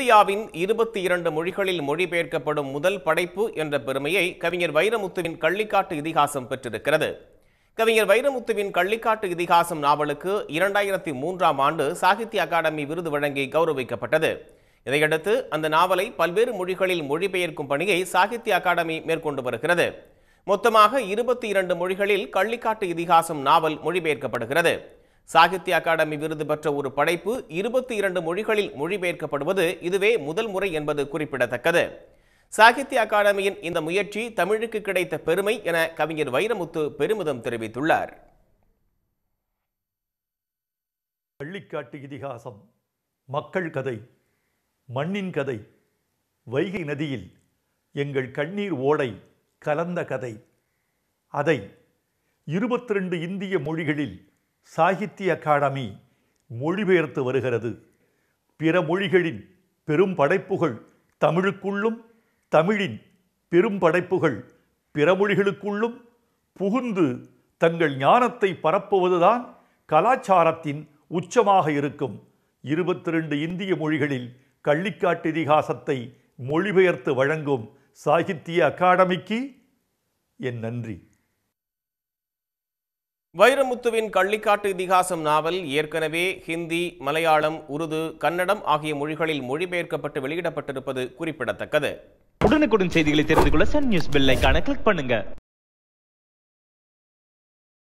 இந்தியாவின் இருபத்தி இரண்டு மொழிகளில் மொழிபெயர்க்கப்படும் முதல் படைப்பு என்ற பெருமையை கவிஞர் வைரமுத்துவின் கள்ளிக்காட்டு இதிகாசம் பெற்றிருக்கிறது கவிஞர் வைரமுத்துவின் கள்ளிக்காட்டு இதிகாசம் நாவலுக்கு இரண்டாயிரத்தி மூன்றாம் ஆண்டு சாகித்ய அகாடமி விருது வழங்கி கௌரவிக்கப்பட்டது இதையடுத்து அந்த நாவலை பல்வேறு மொழிகளில் மொழிபெயர்க்கும் பணியை சாகித்ய அகாடமி மேற்கொண்டு வருகிறது மொத்தமாக இருபத்தி இரண்டு மொழிகளில் கள்ளிக்காட்டு இதிகாசம் நாவல் மொழிபெயர்க்கப்படுகிறது சாகித்ய அகாடமி விருது பெற்ற ஒரு படைப்பு இருபத்தி இரண்டு மொழிகளில் மொழிபெயர்க்கப்படுவது இதுவே முதல் முறை என்பது குறிப்பிடத்தக்கது சாகித்ய அகாடமியின் இந்த முயற்சி தமிழுக்கு கிடைத்த பெருமை என கவிஞர் வைரமுத்து பெருமிதம் தெரிவித்துள்ளார் பள்ளிக்காட்டு இதிகாசம் மக்கள் கதை மண்ணின் கதை வைகை நதியில் எங்கள் கண்ணீர் ஓடை கலந்த கதை அதை இருபத்தி ரெண்டு இந்திய மொழிகளில் சாகித்ய அகாடமி மொழிபெயர்த்து வருகிறது பிற மொழிகளின் பெரும் படைப்புகள் தமிழுக்குள்ளும் தமிழின் பெரும் படைப்புகள் பிற மொழிகளுக்குள்ளும் புகுந்து தங்கள் ஞானத்தை பரப்புவதுதான் கலாச்சாரத்தின் உச்சமாக இருக்கும் இருபத்தி ரெண்டு இந்திய மொழிகளில் கள்ளிக்காட்டு இதிகாசத்தை மொழிபெயர்த்து வழங்கும் சாகித்ய அகாடமிக்கு என் நன்றி வைரமுத்துவின் கள்ளிக்காட்டு இதிகாசம் நாவல் ஏற்கனவே ஹிந்தி மலையாளம் உருது கன்னடம் ஆகிய மொழிகளில் மொழிபெயர்க்கப்பட்டு வெளியிடப்பட்டிருப்பது குறிப்பிடத்தக்கது உடனுக்குடன் செய்திகளை தெரிந்து கொள்ள சன் நியூஸ் பெல் கிளிக் பண்ணுங்க